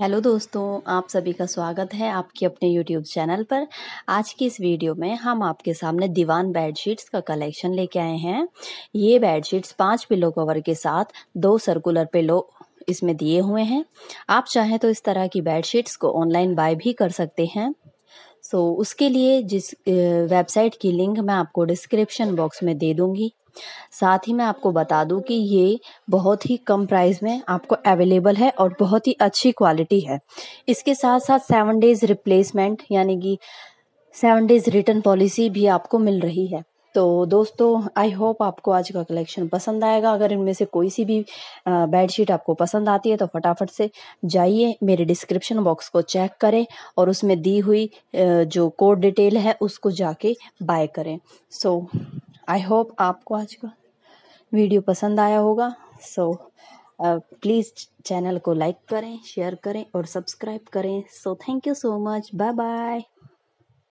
hello दोस्तों आप सभी का स्वागत है आपके अपने यूट्यूब चैनल पर आज की इस वीडियो में हम आपके सामने दीवान बेडशीट्स का कलेक्शन लेके आए हैं ये बेडशीट्स पांच पिलो कवर के साथ दो सर्कुलर पिलो इसमें दिए हुए हैं आप चाहें तो इस तरह की बेडशीट्स को ऑनलाइन बाय भी कर सकते हैं सो so, उसके लिए जिस वेबसाइट की लिंक मैं आपको डिस्क्रिप्शन बॉक्स में दे दूँगी साथ ही मैं आपको बता दूं कि ये बहुत ही कम प्राइस में आपको अवेलेबल है और बहुत ही अच्छी क्वालिटी है इसके साथ साथ सेवन डेज़ रिप्लेसमेंट यानी कि सेवन डेज़ रिटर्न पॉलिसी भी आपको मिल रही है तो दोस्तों आई होप आपको आज का कलेक्शन पसंद आएगा अगर इनमें से कोई सी भी बेडशीट आपको पसंद आती है तो फटाफट से जाइए मेरे डिस्क्रिप्शन बॉक्स को चेक करें और उसमें दी हुई जो कोड डिटेल है उसको जाके बाय करें सो आई होप आपको आज का वीडियो पसंद आया होगा सो प्लीज़ चैनल को लाइक करें शेयर करें और सब्सक्राइब करें so thank you so much bye bye